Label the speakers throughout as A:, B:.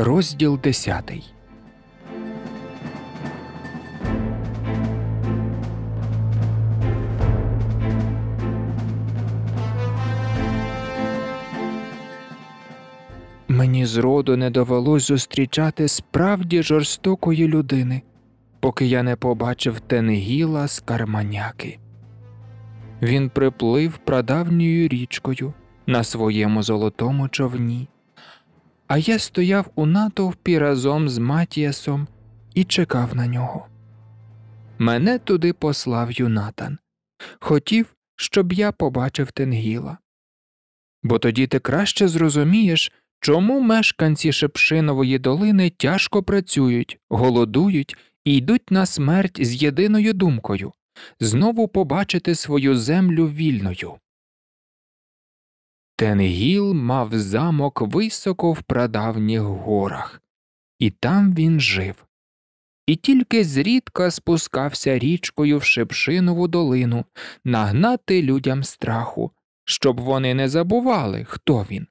A: Розділ 10 Мені зроду не довелось зустрічати справді жорстокої людини, поки я не побачив Тенгіла з Карманяки. Він приплив прадавньою річкою на своєму золотому човні а я стояв у натовпі разом з Матіасом і чекав на нього. Мене туди послав Юнатан. Хотів, щоб я побачив Тенгіла. Бо тоді ти краще зрозумієш, чому мешканці Шепшинової долини тяжко працюють, голодують і йдуть на смерть з єдиною думкою знову побачити свою землю вільною. Тенгіл мав замок високо в прадавніх горах, і там він жив. І тільки зрідка спускався річкою в Шепшинову долину нагнати людям страху, щоб вони не забували, хто він,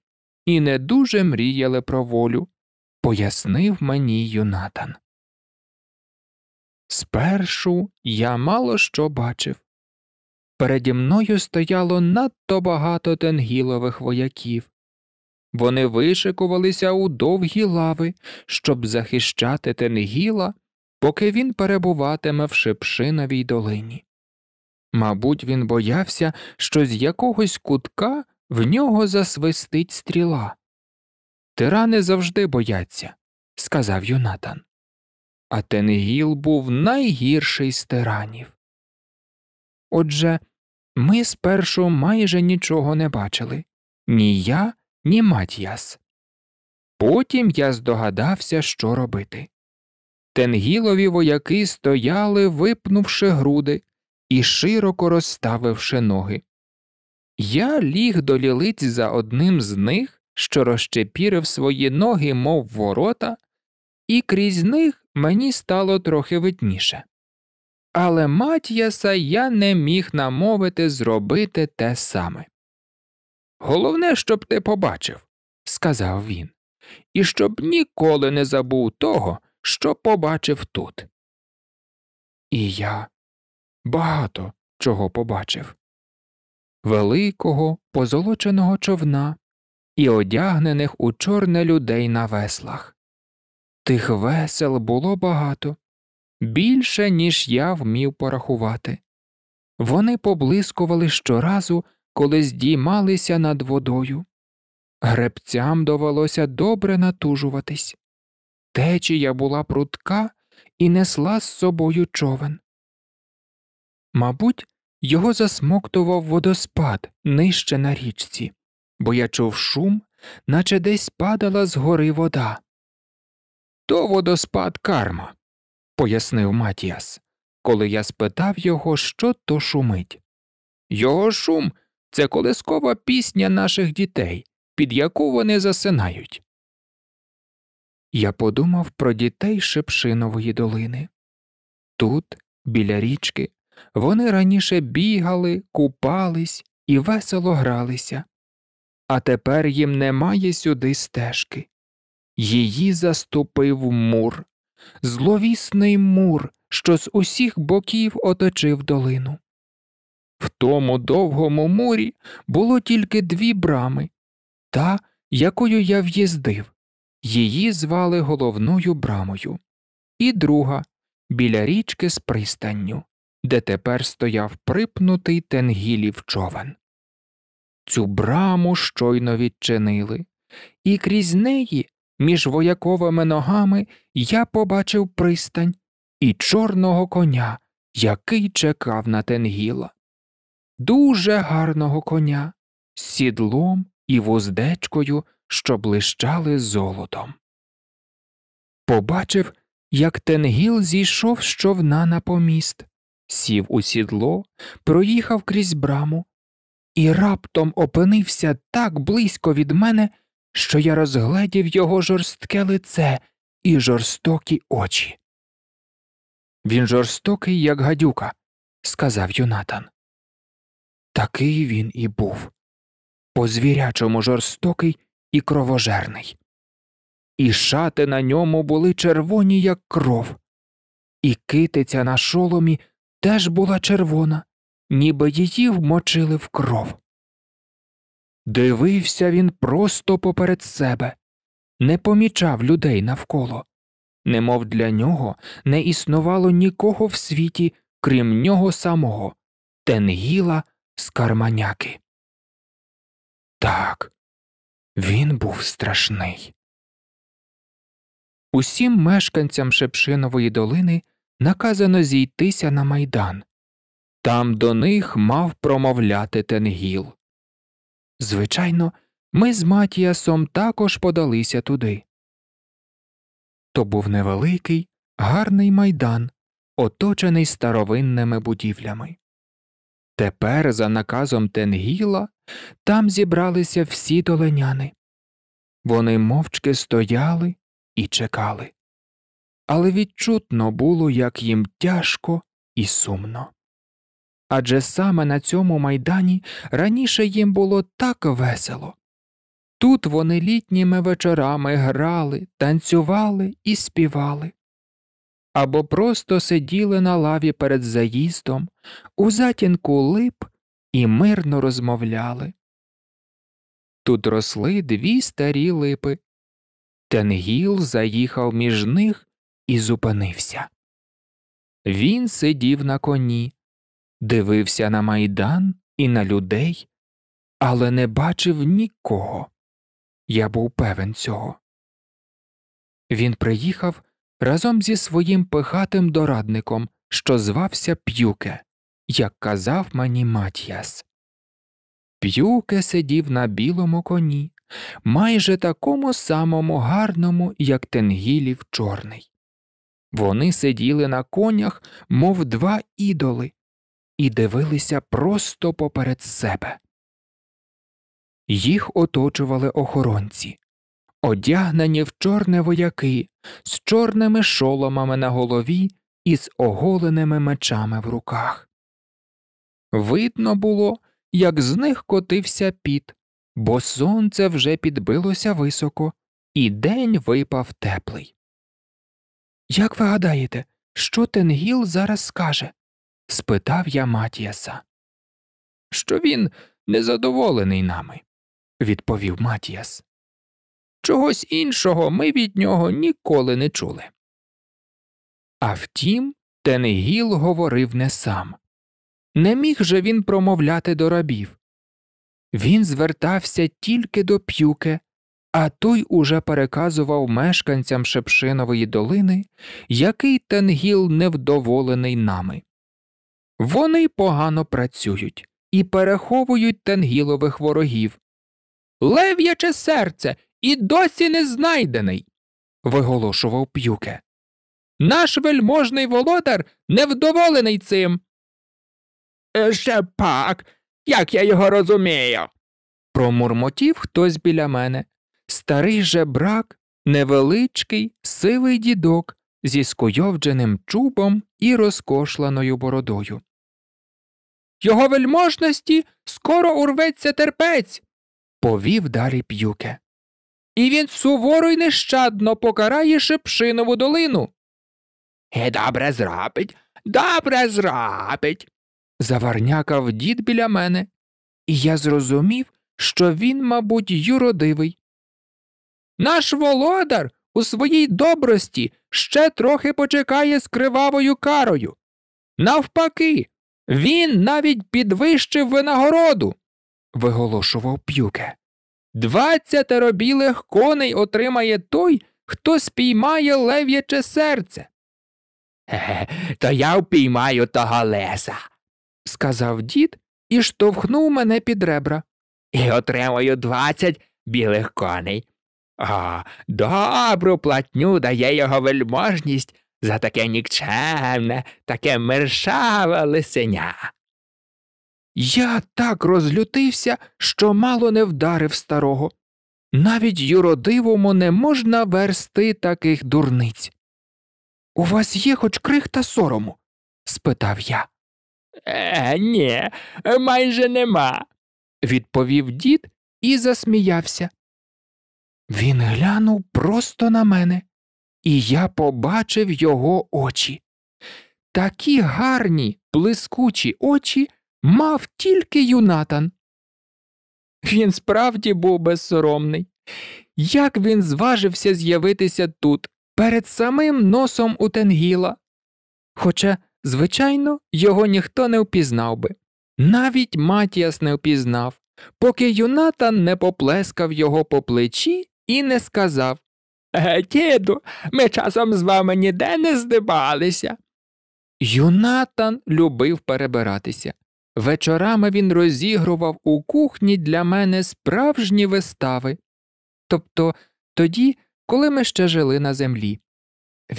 A: і не дуже мріяли про волю, пояснив мені Юнатан. Спершу я мало що бачив. Переді мною стояло надто багато тенгілових вояків. Вони вишикувалися у довгі лави, щоб захищати тенгіла, поки він перебуватиме в Шепшиновій долині. Мабуть, він боявся, що з якогось кутка в нього засвистить стріла.
B: Тирани завжди бояться, сказав Юнатан. А Тенгіл був найгірший з тиранів. Отже,
A: ми спершу майже нічого не бачили ні я, ні Матіас. Потім я здогадався, що робити. Тенгілові вояки стояли, випнувши груди і широко розставивши ноги. Я ліг до лілиць за одним з них, що розчепірив свої ноги, мов ворота, і крізь них мені стало трохи видніше але Мат'яса я не міг намовити зробити те саме. Головне, щоб ти побачив, сказав він, і щоб ніколи не забув того, що побачив тут.
B: І я багато чого побачив великого позолоченого човна і одягнених
A: у чорне людей на веслах. Тих весел було багато, більше, ніж я вмів порахувати. Вони поблискували щоразу, коли здіймалися над водою. Гребцям довелося добре натужуватись. Течія була прудка і несла з собою човен. Мабуть, його засмоктував водоспад нижче на річці, бо я чув шум, наче десь падала з гори вода. То водоспад карма, пояснив Матіас, коли я спитав його, що то шумить. Його шум це колискова пісня наших дітей, під яку вони засинають. Я подумав про дітей Шепшинової долини. Тут, біля річки, вони раніше бігали, купались і весело гралися, а тепер їм немає сюди стежки. Її заступив мур, зловісний мур, що з усіх боків оточив долину. В тому довгому мурі було тільки дві брами, та, якою я в'їздив, її звали головною брамою, і друга біля річки з пристанню, де тепер стояв припнутий тенгілів човен. Цю браму щойно відчинили, і крізь неї між вояковими ногами я побачив пристань і чорного коня, який чекав на тенгіла. Дуже гарного коня, з сідлом і вуздечкою, що блищали золотом. Побачив, як тенгіл зійшов з човна на поміст, сів у сідло, проїхав крізь браму і раптом опинився так близько від мене що я розгледів його жорстке лице і жорстокі очі. Він жорстокий, як гадюка, сказав Юнатан. Такий він і був по звірячому жорстокий і кровожерний. І шати на ньому були червоні, як кров, і китиця на шоломі теж була червона, ніби її вмочили в кров. Дивився він просто поперед себе, не помічав людей навколо, немов для нього не існувало нікого в світі, крім нього самого, тенгіла
B: з карманяки. Так, він був страшний. Усім мешканцям Шепшинової долини
A: наказано зійтися на майдан. Там до них мав промовляти тенгіл. Звичайно, ми з Матіасом також подалися туди. То був невеликий, гарний майдан, оточений старовинними будівлями. Тепер, за наказом Тенгіла, там зібралися всі доленяни. Вони мовчки стояли і чекали. Але відчутно було, як їм тяжко і сумно адже саме на цьому майдані раніше їм було так весело. Тут вони літніми вечорами грали, танцювали і співали, або просто сиділи на лаві перед заїздом, у затінку лип і мирно розмовляли. Тут росли дві старі липи. Тенгіл заїхав між них і зупинився. Він сидів на коні, дивився на майдан і на людей, але не бачив нікого. Я був певен цього. Він приїхав разом зі своїм пихатим дорадником, що звався П'юке, як казав мені Матіас. П'юке сидів на білому коні, майже такому самому гарному, як Тенгілів чорний. Вони сиділи на конях, мов два ідоли, і дивилися просто поперед себе. Їх оточували охоронці, одягнені в чорне вояки, з чорними шоломами на голові і з оголеними мечами в руках. Видно було, як з них котився піт, бо сонце вже підбилося високо,
B: і день випав теплий.
A: Як ви гадаєте, що Тенгіл зараз скаже? спитав я Матіаса. Що він незадоволений нами, відповів Матіас. Чогось іншого ми від нього ніколи не чули. А втім, Тенегіл говорив не сам. Не міг же він промовляти до рабів. Він звертався тільки до п'юке, а той уже переказував мешканцям Шепшинової долини, який Тенгіл невдоволений нами. Вони погано працюють і переховують тенгілових ворогів. Лев'яче серце і досі не знайдений. виголошував п'юке. Наш вельможний володар невдоволений цим. Е, ще пак, як я його розумію. промурмотів хтось біля мене. Старий жебрак, невеличкий, сивий дідок зі скуйовдженим чубом і розкошланою бородою. Його вельможності скоро урветься терпець, повів далі п'юке. І він суворо й нещадно покарає Шепшинову долину. І е, добре зрабить, добре зрабить, заварнякав дід біля мене, і я зрозумів, що він, мабуть, юродивий. Наш володар у своїй добрості ще трохи почекає з кривавою карою. Навпаки, він навіть підвищив винагороду, виголошував п'юке. Двадцятеро білих коней отримає той, хто спіймає лев'яче серце. Ге, то я впіймаю того леса, сказав дід і штовхнув мене під ребра. І отримаю двадцять білих коней. А добру платню дає його вельможність за таке нікчемне, таке мершаве лисеня. Я так розлютився, що мало не вдарив старого. Навіть юродивому не можна версти таких дурниць. У вас є хоч крихта сорому? спитав я. Е, ні, майже нема, відповів дід і засміявся. Він глянув просто на мене і я побачив його очі. Такі гарні, блискучі очі мав тільки юнатан. Він справді був безсоромний. Як він зважився з'явитися тут, перед самим носом у Тенгіла? Хоча, звичайно, його ніхто не впізнав би, навіть Матіас не впізнав, поки юнатан не поплескав його по плечі і не сказав Е, діду, ми часом з вами ніде не здибалися. Юнатан любив перебиратися. Вечорами він розігрував у кухні для мене справжні вистави. Тобто тоді, коли ми ще жили на землі.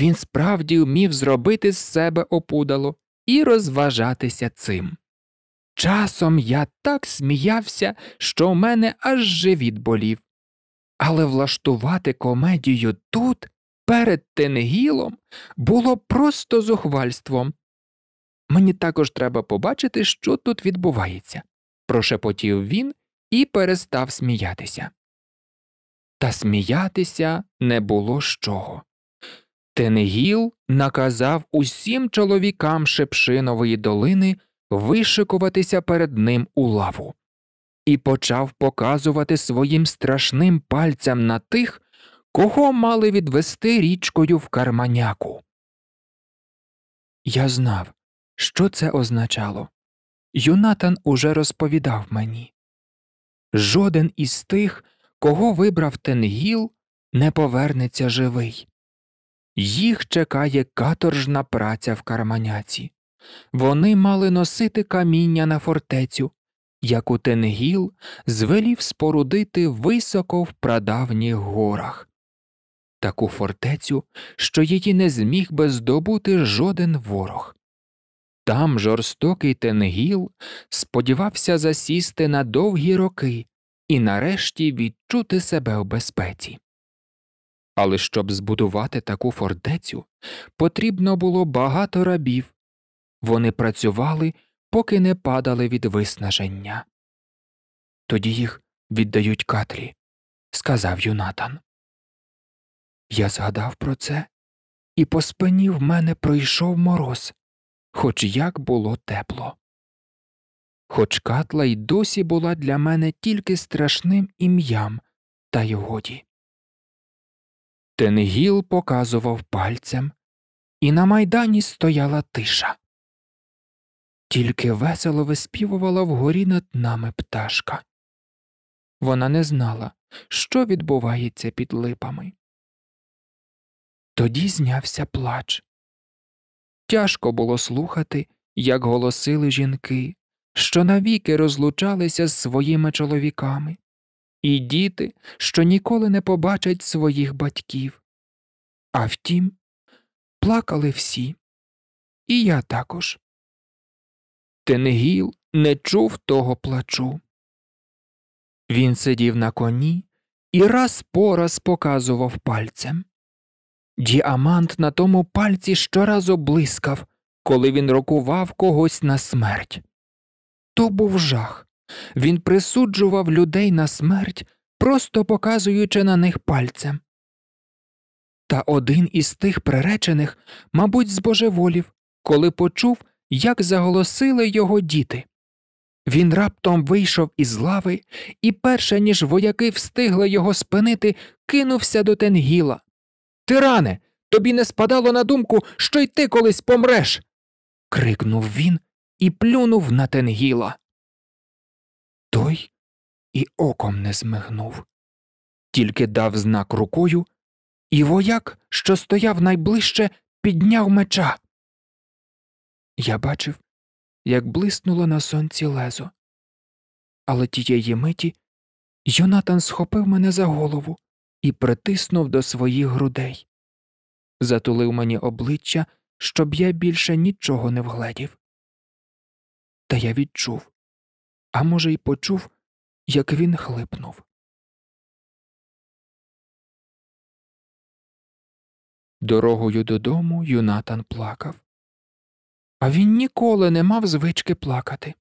A: Він справді вмів зробити з себе опудало і розважатися цим. Часом я так сміявся, що в мене аж живіт болів. Але влаштувати комедію тут, перед Тенгілом, було просто зухвальством. Мені також треба побачити, що тут відбувається, прошепотів він і перестав сміятися. Та сміятися не було з чого. Тенгіл наказав усім чоловікам Шепшинової долини вишикуватися перед ним у лаву, і почав показувати своїм страшним пальцям на тих, кого мали відвести річкою в карманяку. Я знав, що це означало. Юнатан уже розповідав мені жоден із тих, кого вибрав Тенгіл, не повернеться живий. Їх чекає каторжна праця в карманяці. Вони мали носити каміння на фортецю, як у Тенгіл звелів спорудити високо в прадавніх горах, таку фортецю, що її не зміг би здобути жоден ворог. Там жорстокий Тенгіл сподівався засісти на довгі роки і нарешті відчути себе в безпеці. Але щоб збудувати таку фортецю, потрібно було багато рабів. Вони працювали поки не падали від виснаження.
B: Тоді їх віддають Катрі, сказав Юнатан. Я згадав про це, і по спині в мене пройшов мороз, хоч як було тепло. Хоч катла й
A: досі була для мене тільки страшним ім'ям, та й годі. Тенгіл показував пальцем, і на майдані стояла тиша тільки весело виспівувала вгорі над
B: нами пташка. Вона не знала, що відбувається під липами. Тоді знявся плач.
A: Тяжко було слухати, як голосили жінки, що навіки розлучалися з своїми чоловіками, і діти, що ніколи не побачать
B: своїх батьків. А втім, плакали всі, і я також. Тенгіл не чув того плачу. Він сидів на коні і раз по раз
A: показував пальцем. Діамант на тому пальці щоразу блискав, коли він рокував когось на смерть. То був жах. Він присуджував людей на смерть, просто показуючи на них пальцем. Та один із тих приречених, мабуть, збожеволів, коли почув, як заголосили його діти. Він раптом вийшов із лави і, перше ніж вояки встигли його спинити, кинувся до тенгіла. Тиране, тобі не спадало на думку, що й ти колись
B: помреш. крикнув він і плюнув на тенгіла. Той і оком не змигнув, тільки дав знак
A: рукою, і вояк, що стояв найближче, підняв меча.
B: Я бачив, як блиснуло на сонці лезо. Але тієї миті Йонатан схопив мене за голову і
A: притиснув до своїх грудей, затулив мені обличчя, щоб я
B: більше нічого не вгледів. Та я відчув, а може, й почув, як він хлипнув. Дорогою додому Юнатан плакав а він ніколи не мав звички плакати.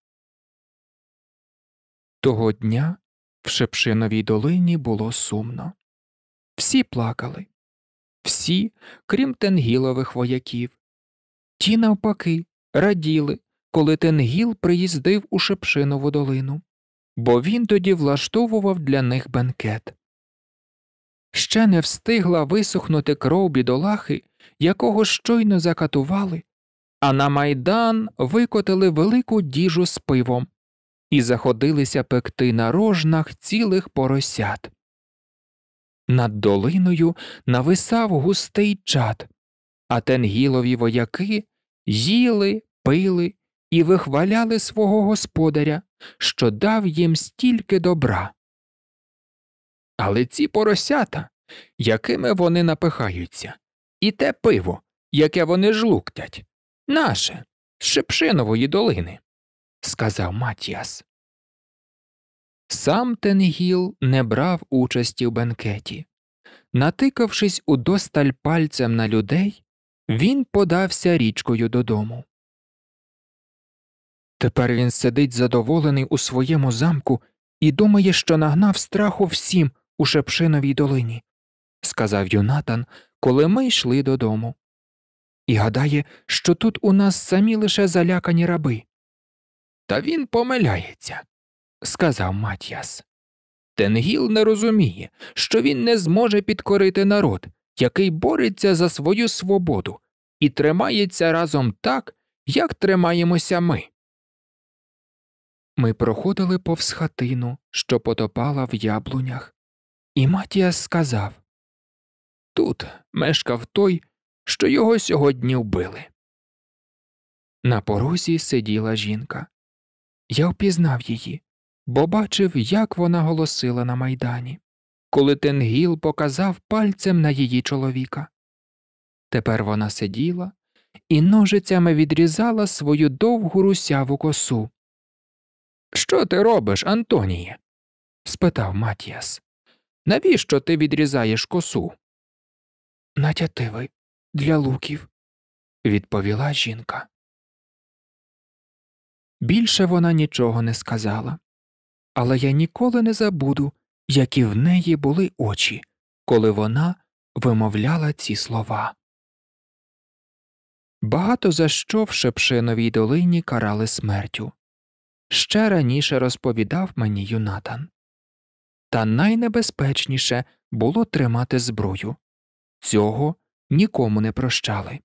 B: Того дня в Шепшиновій долині було сумно.
A: Всі плакали, всі, крім тенгілових вояків. Ті, навпаки, раділи, коли тенгіл приїздив у Шепшинову долину, бо він тоді влаштовував для них бенкет. Ще не встигла висохнути кров бідолахи, якого щойно закатували, а на майдан викотили велику діжу з пивом і заходилися пекти на рожнах цілих поросят. Над долиною нависав густий чад, а тенгілові вояки їли, пили і вихваляли свого господаря, що дав їм стільки добра. Але ці поросята, якими вони напихаються, і те пиво, яке вони жлуктять, Наше, з Шепшинової долини, сказав Матіас. Сам Тенгіл не брав участі в бенкеті. Натикавшись удосталь пальцем на людей, він подався річкою додому. Тепер він сидить задоволений у своєму замку і думає, що нагнав страху всім у Шепшиновій долині, сказав Юнатан, коли ми йшли додому і гадає, що тут у нас самі лише залякані раби. Та він помиляється, сказав Матіас. Тенгіл не розуміє, що він не зможе підкорити народ, який бореться за свою свободу і тримається разом так, як тримаємося ми. Ми проходили повз хатину, що потопала в яблунях, і Матіас сказав
B: Тут мешкав той, що його сьогодні вбили. На порозі сиділа жінка. Я впізнав її,
A: бо бачив, як вона голосила на майдані, коли Тенгіл показав пальцем на її чоловіка. Тепер вона сиділа і ножицями відрізала свою довгу русяву косу. Що ти робиш, Антоніє? спитав Матіас. Навіщо ти відрізаєш
B: косу? Натятивий, для луків, відповіла жінка. Більше вона нічого не сказала,
A: але я ніколи не забуду, які в неї були очі, коли вона вимовляла ці слова. Багато за що в Шепшиновій долині карали смертю. Ще раніше розповідав мені Юнатан. Та найнебезпечніше було тримати зброю. Цього нікому не прощали.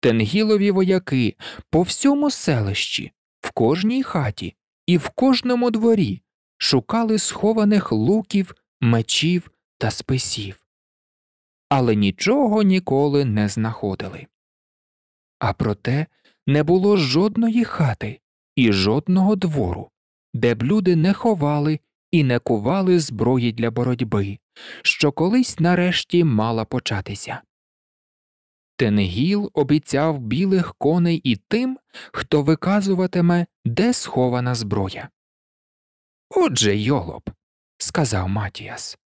A: Тенгілові вояки по всьому селищі, в кожній хаті і в кожному дворі шукали схованих луків, мечів та списів, але нічого ніколи не знаходили. А проте не було жодної хати і жодного двору, де б люди не ховали і не кували зброї для боротьби, що колись нарешті мала початися. Тенгіл обіцяв білих коней і тим, хто виказуватиме, де схована зброя. Отже, йолоб, сказав Матіас,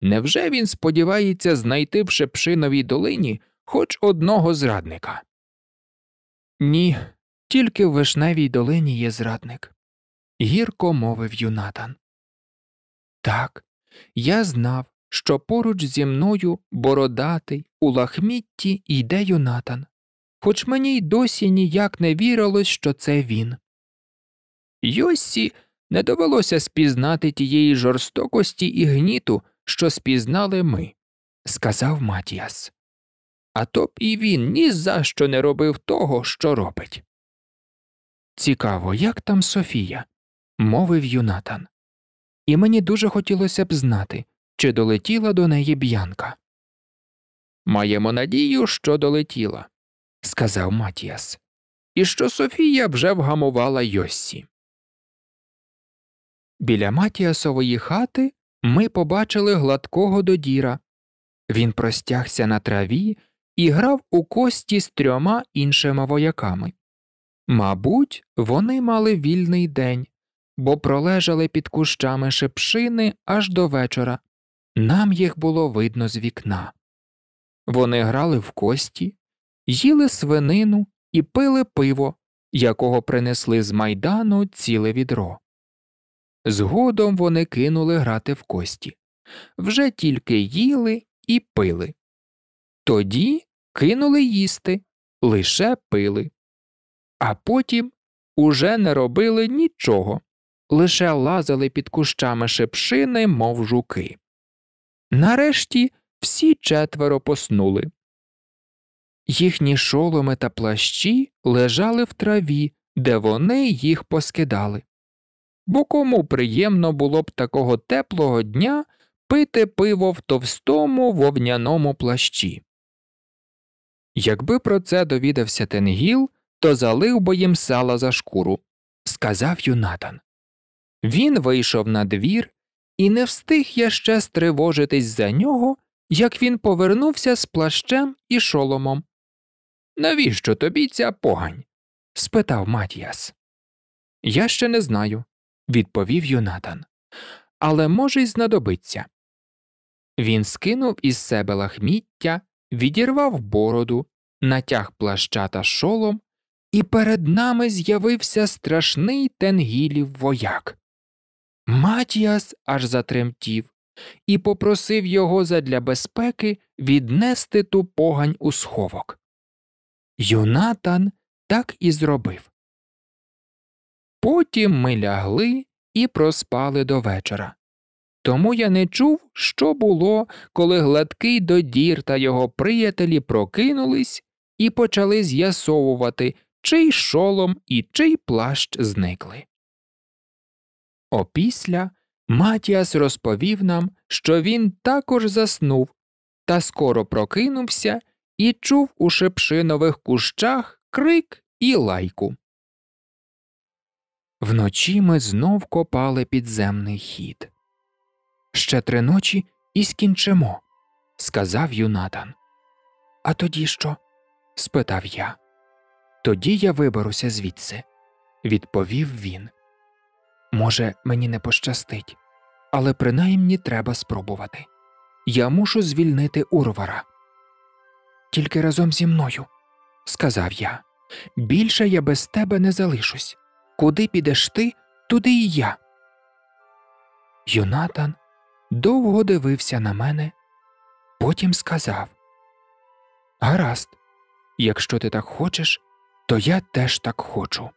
A: невже він сподівається знайти в Шепшиновій долині хоч одного зрадника? Ні, тільки в Вишневій долині є зрадник, гірко мовив Юнатан. Так, я знав, що поруч зі мною бородатий, у лахмітті йде Юнатан, хоч мені й досі ніяк не вірилось, що це він. Йосі не довелося спізнати тієї жорстокості і гніту, що спізнали ми, сказав Матіас. А то б і він ні за що не робив того, що робить. Цікаво, як там Софія, мовив Юнатан. І мені дуже хотілося б знати, чи долетіла до неї
B: б'янка.
A: Маємо надію, що долетіла, сказав Матіас, і що Софія вже вгамувала Йоссі. Біля Матіасової хати ми побачили гладкого додіра. Він простягся на траві і грав у кості з трьома іншими вояками. Мабуть, вони мали вільний день, бо пролежали під кущами шипшини аж до вечора, нам їх було видно з вікна. Вони грали в кості, їли свинину і пили пиво, якого принесли з майдану ціле відро. Згодом вони кинули грати в кості, вже тільки їли і пили. Тоді кинули їсти, лише пили, а потім уже не робили нічого, лише лазили під кущами шепшини, мов жуки. Нарешті всі четверо поснули. Їхні шоломи та плащі лежали в траві, де вони їх поскидали. Бо кому приємно було б такого теплого дня пити пиво в товстому вовняному плащі. Якби про це довідався Тенгіл, то залив би їм сала за шкуру, сказав Юнатан. Він вийшов на двір і не встиг я ще стривожитись за нього, як він повернувся з плащем і шоломом. Навіщо тобі ця погань? спитав Матіас. Я ще не знаю, відповів Юнатан. Але може й знадобиться. Він скинув із себе лахміття, відірвав бороду, натяг плаща та шолом, і перед нами з'явився страшний тенгілів вояк. Матіас аж затремтів і попросив його задля безпеки віднести ту погань у сховок. Юнатан так і зробив. Потім ми лягли і проспали до вечора. Тому я не чув, що було, коли гладкий додір та його приятелі прокинулись і почали з'ясовувати, чий шолом і чий плащ зникли. Опісля Матіас розповів нам, що він також заснув, та скоро прокинувся і чув у шепшинових кущах крик і лайку. Вночі ми знов копали підземний хід. Ще три ночі і скінчимо, сказав юнатан. А тоді що? спитав я. Тоді я виберуся звідси, відповів він. Може, мені не пощастить, але принаймні треба спробувати. Я мушу звільнити урвара. Тільки разом зі мною, сказав я. Більше я без тебе не залишусь. Куди підеш ти, туди і я. Юнатан довго дивився на мене, потім сказав Гаразд, якщо ти так хочеш, то я теж так хочу.